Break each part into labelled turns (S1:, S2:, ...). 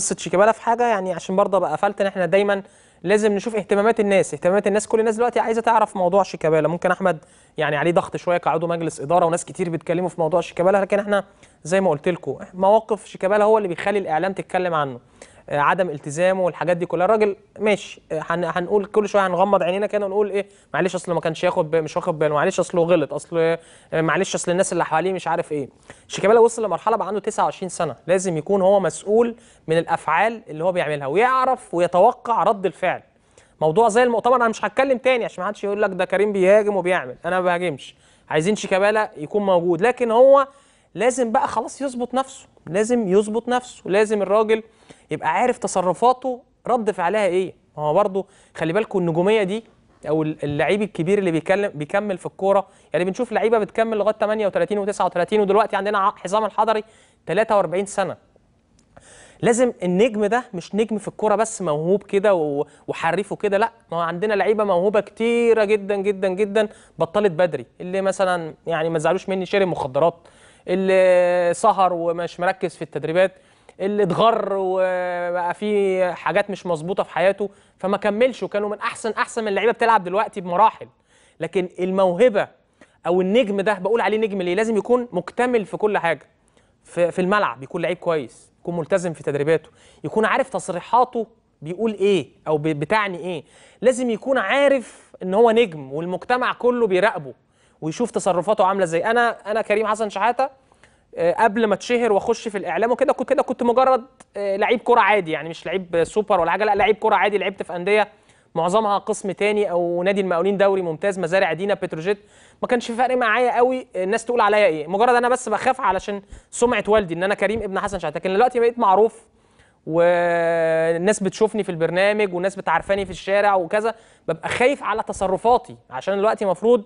S1: قصه شيكابالا في حاجه يعني عشان برضه ابقى قفلت ان احنا دايما لازم نشوف اهتمامات الناس اهتمامات الناس كل الناس دلوقتي عايزه تعرف موضوع شيكابالا ممكن احمد يعني عليه ضغط شويه كعضو مجلس اداره وناس كتير بيتكلموا في موضوع شيكابالا لكن احنا زي ما قلت لكم مواقف شيكابالا هو اللي بيخلي الاعلام تتكلم عنه آه، عدم التزامه والحاجات دي كلها الراجل ماشي آه، هن هنقول كل شويه هنغمض عينينا كده ونقول ايه معلش اصل ما كانش ياخد مش واخد باله معلش اصله غلط اصل إيه، آه، معلش اصل الناس اللي حواليه مش عارف ايه شيكابالا وصل لمرحله بقى عنده 29 سنه لازم يكون هو مسؤول من الافعال اللي هو بيعملها ويعرف ويتوقع رد الفعل موضوع زي المؤتمر انا مش هتكلم تاني عشان ما حدش يقول لك ده كريم بيهاجم وبيعمل انا ما بهاجمش عايزين شيكابالا يكون موجود لكن هو لازم بقى خلاص يظبط نفسه لازم يظبط نفسه لازم الراجل يبقى عارف تصرفاته رد فعلها ايه ما هو برضه خلي بالكم النجوميه دي او اللعيب الكبير اللي بيكلم بيكمل في الكوره يعني بنشوف لعيبه بتكمل لغايه 38 و39 ودلوقتي عندنا حزام الحضري 43 سنه لازم النجم ده مش نجم في الكوره بس موهوب كده وحريفه كده لا ما هو عندنا لعيبه موهوبه كتيره جدا جدا جدا بطلت بدري اللي مثلا يعني ما زعلوش مني شاري مخدرات اللي سهر ومش مركز في التدريبات اللي اتغر وبقى فيه حاجات مش مظبوطه في حياته فما كملش وكانوا من احسن احسن اللعيبه بتلعب دلوقتي بمراحل لكن الموهبه او النجم ده بقول عليه نجم ليه لازم يكون مكتمل في كل حاجه في, في الملعب يكون لعيب كويس يكون ملتزم في تدريباته يكون عارف تصريحاته بيقول ايه او بتعني ايه لازم يكون عارف ان هو نجم والمجتمع كله بيراقبه ويشوف تصرفاته عامله ازاي انا انا كريم حسن شحاته آه، قبل ما اتشهر واخش في الاعلام وكده كده كنت مجرد آه، لعيب كوره عادي يعني مش لعيب سوبر ولا حاجه لا لعيب كوره عادي لعبت في انديه معظمها قسم تاني او نادي المقاولين دوري ممتاز مزارع دينا بتروجيت ما كانش فارق معايا قوي الناس تقول عليا ايه مجرد انا بس بخاف علشان سمعه والدي ان انا كريم ابن حسن شحاته لكن دلوقتي بقيت معروف والناس بتشوفني في البرنامج والناس بتعرفاني في الشارع وكذا ببقى خايف على تصرفاتي عشان دلوقتي المفروض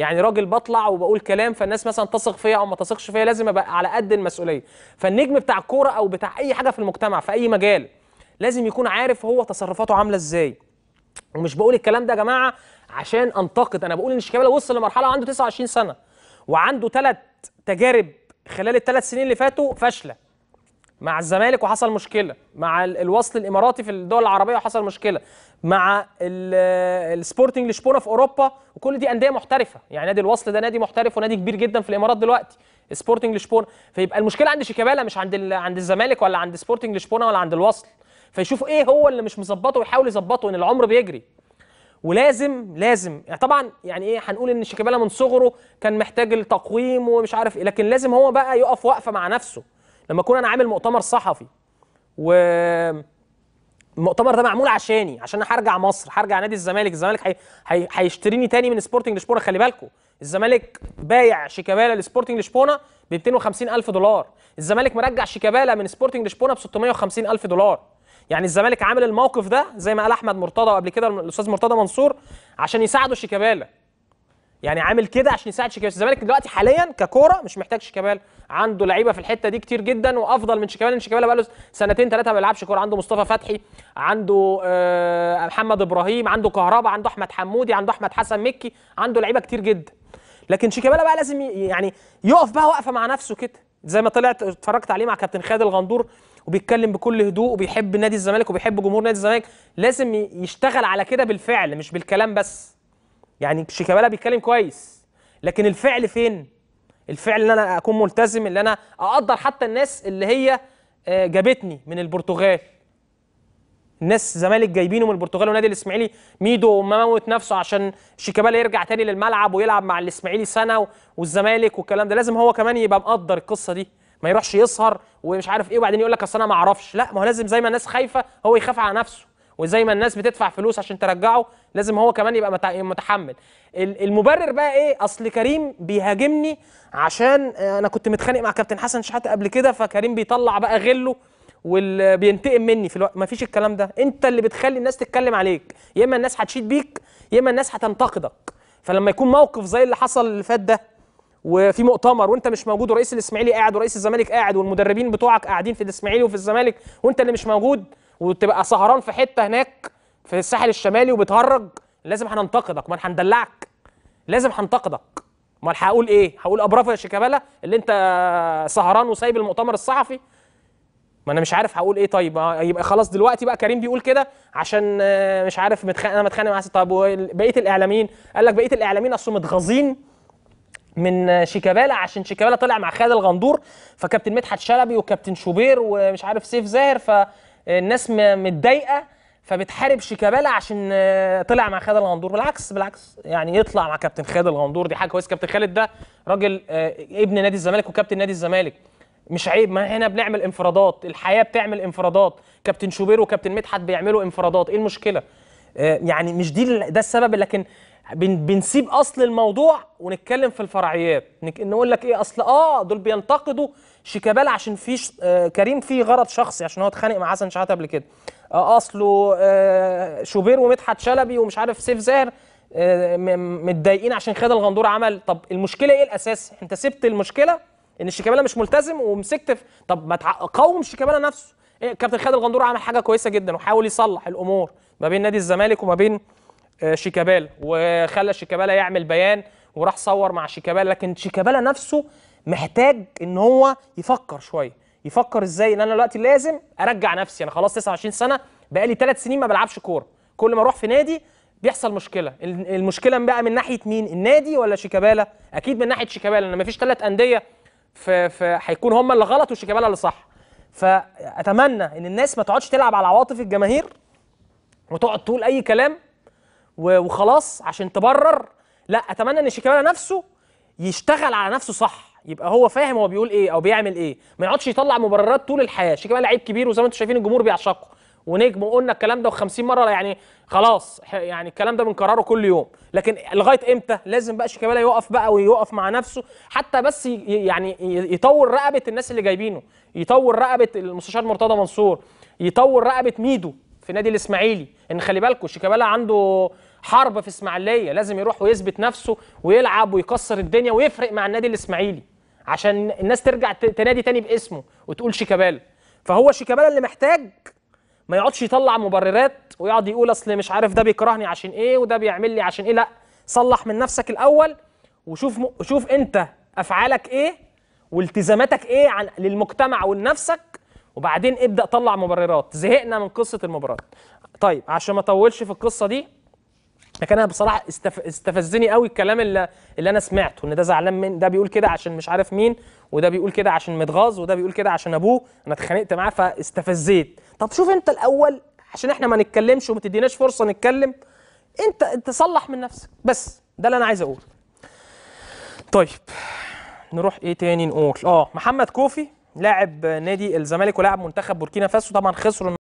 S1: يعني راجل بطلع وبقول كلام فالناس مثلا تثق فيا او ما تثقش فيا لازم ابقى على قد المسؤوليه فالنجم بتاع الكوره او بتاع اي حاجه في المجتمع في اي مجال لازم يكون عارف هو تصرفاته عامله ازاي ومش بقول الكلام ده يا جماعه عشان انتقد انا بقول ان شيكابالا وصل لمرحله عنده 29 سنه وعنده ثلاث تجارب خلال الثلاث سنين اللي فاتوا فاشله مع الزمالك وحصل مشكله مع الوصل الاماراتي في الدول العربيه وحصل مشكله مع السبورتنج لشبونه في اوروبا وكل دي انديه محترفه يعني نادي الوصل ده نادي محترف ونادي كبير جدا في الامارات دلوقتي سبورتنج لشبونه فيبقى المشكله عند شيكابالا مش عند عند الزمالك ولا عند سبورتنج لشبونه ولا عند الوصل فيشوف ايه هو اللي مش مظبطه ويحاول يظبطه ان العمر بيجري ولازم لازم يعني طبعا يعني ايه هنقول ان شيكابالا من صغره كان محتاج التقويم ومش عارف ايه لكن لازم هو بقى يقف وقفه مع نفسه لما اكون انا عامل مؤتمر صحفي و المؤتمر ده معمول عشاني عشان انا هرجع مصر هرجع نادي الزمالك الزمالك هيشتريني حي... حي... تاني من سبورتنج لشبونه خلي بالكم الزمالك بايع شيكابالا لسبورتنج لشبونه ب 250 الف دولار الزمالك مرجع شيكابالا من سبورتنج لشبونه ب 650 الف دولار يعني الزمالك عامل الموقف ده زي ما قال احمد مرتضى قبل كده الاستاذ مرتضى منصور عشان يساعدوا شيكابالا يعني عامل كده عشان يساعد شيكابالا الزمالك دلوقتي حاليا ككوره مش محتاج شيكابالا عنده لعيبه في الحته دي كتير جدا وافضل من شيكابالا لان شيكابالا بقاله سنتين ثلاثه ما بيلعبش كوره عنده مصطفى فتحي عنده آه محمد ابراهيم عنده كهربا عنده احمد حمودي عنده احمد حسن مكي عنده لعيبه كتير جدا لكن شيكابالا بقى لازم يعني يقف بقى واقفه مع نفسه كده زي ما طلعت اتفرجت عليه مع كابتن خالد الغندور وبيتكلم بكل هدوء وبيحب نادي الزمالك وبيحب جمهور نادي الزمالك لازم يشتغل على كده بالفعل مش بالكلام بس يعني شيكابالا بيتكلم كويس لكن الفعل فين الفعل ان انا اكون ملتزم ان انا اقدر حتى الناس اللي هي آه، جابتني من البرتغال الناس زمالك جايبينه من البرتغال ونادي الاسماعيلي ميدو موت نفسه عشان شيكابالا يرجع تاني للملعب ويلعب مع الاسماعيلي سنه والزمالك والكلام ده لازم هو كمان يبقى مقدر القصه دي ما يروحش يسهر ومش عارف ايه وبعدين يقول لك اصل انا ما اعرفش لا ما هو لازم زي ما الناس خايفه هو يخاف على نفسه وزي ما الناس بتدفع فلوس عشان ترجعه لازم هو كمان يبقى متحمل المبرر بقى ايه اصل كريم بيهاجمني عشان آه، انا كنت متخانق مع كابتن حسن شحاته قبل كده فكريم بيطلع بقى غله وبينتقم بينتقم مني في الوقت مفيش الكلام ده انت اللي بتخلي الناس تتكلم عليك يا اما الناس هتشيد بيك يا اما الناس هتنتقدك فلما يكون موقف زي اللي حصل اللي فات ده وفي مؤتمر وانت مش موجود ورئيس الاسماعيلي قاعد ورئيس الزمالك قاعد والمدربين بتوعك قاعدين في الاسماعيلي وفي الزمالك وانت اللي مش موجود وتبقى سهران في حته هناك في الساحل الشمالي وبتهرج لازم هننتقدك ما هندلعك لازم هنتقدك امال هقول ايه هقول ابرافو يا شيكابالا اللي انت سهران وسايب المؤتمر الصحفي ما انا مش عارف هقول ايه طيب يبقى خلاص دلوقتي بقى كريم بيقول كده عشان آه، مش عارف متخانق انا متخانق مع طب بقيه الاعلاميين قال لك بقيه الاعلاميين اصلا متغاظين من شيكابالا عشان شيكابالا طلع مع خالد الغندور فكابتن مدحت شلبي وكابتن شوبير ومش عارف سيف زاهر ف آه، الناس متضايقه فبتحارب شيكابالا عشان آه، طلع مع خالد الغندور بالعكس بالعكس يعني يطلع مع كابتن خالد الغندور دي حاجه كويسه كابتن خالد ده راجل آه، ابن نادي الزمالك وكابتن نادي الزمالك مش عيب ما هنا بنعمل انفرادات الحياه بتعمل انفرادات كابتن شوبير وكابتن مدحت بيعملوا انفرادات ايه المشكله آه، يعني مش دي ده السبب لكن بنسيب اصل الموضوع ونتكلم في الفرعيات نقول لك ايه اصل اه دول بينتقدوا شيكابالا عشان في آه كريم فيه غرض شخصي عشان هو اتخانق مع حسن شحاته قبل كده آه اصله آه شوبير ومدحت شلبي ومش عارف سيف زاهر آه متضايقين عشان خالد الغندور عمل طب المشكله ايه الاساس انت سبت المشكله ان شيكابالا مش ملتزم ومسكت طب ما قوم شيكابالا نفسه إيه، كابتن خالد الغندور عمل حاجه كويسه جدا وحاول يصلح الامور ما بين نادي الزمالك وما بين آه، شيكابالا وخلى شيكابالا يعمل بيان وراح صور مع شيكابالا لكن شيكابالا نفسه محتاج ان هو يفكر شويه يفكر ازاي ان انا دلوقتي لازم ارجع نفسي انا خلاص 29 سنه بقالي ثلاث سنين ما بلعبش كوره كل ما اروح في نادي بيحصل مشكله المشكله بقى من ناحيه مين النادي ولا شيكابالا اكيد من ناحيه شيكابالا ان مفيش ثلاث انديه في في هيكون هم اللي غلط وشيكابالا اللي صح فاتمنى ان الناس ما تقعدش تلعب على عواطف الجماهير وتقعد تقول اي كلام وخلاص عشان تبرر لا اتمنى ان شيكابالا نفسه يشتغل على نفسه صح يبقى هو فاهم هو بيقول ايه او بيعمل ايه ما يقعدش يطلع مبررات طول الحياه شيكابالا لعيب كبير وزي ما انتم شايفين الجمهور بيعشقه ونجم وقلنا الكلام ده 50 مره يعني خلاص يعني الكلام ده بنكرره كل يوم لكن لغايه امتى لازم بقى شيكابالا يقف بقى ويقف مع نفسه حتى بس يعني يطور رقبه الناس اللي جايبينه يطور رقبه المستشار مرتضى منصور يطور رقبه ميدو في نادي الاسماعيلي ان خلي بالكم شيكابالا عنده حرب في اسماعيليه لازم يروح ويثبت نفسه ويلعب ويكسر الدنيا ويفرق مع النادي الاسماعيلي عشان الناس ترجع تنادي تاني باسمه وتقول شيكابالا فهو شيكابالا اللي محتاج ما يقعدش يطلع مبررات ويقعد يقول اصل مش عارف ده بيكرهني عشان ايه وده بيعمل لي عشان ايه لا صلح من نفسك الاول وشوف م... شوف انت افعالك ايه والتزاماتك ايه عن... للمجتمع ولنفسك وبعدين ابدا طلع مبررات زهقنا من قصه المبررات طيب عشان ما اطولش في القصه دي لكن انا بصراحه استف... استفزني قوي الكلام اللي, اللي انا سمعته ان ده زعلان من ده بيقول كده عشان مش عارف مين وده بيقول كده عشان متغاظ وده بيقول كده عشان ابوه انا اتخانقت معاه فاستفزيت طب شوف انت الاول عشان احنا ما نتكلمش وما تديناش فرصه نتكلم انت انت صلح من نفسك بس ده اللي انا عايز اقوله طيب نروح ايه تاني نقول اه محمد كوفي لاعب نادي الزمالك ولاعب منتخب بوركينا فاسو طبعا خسروا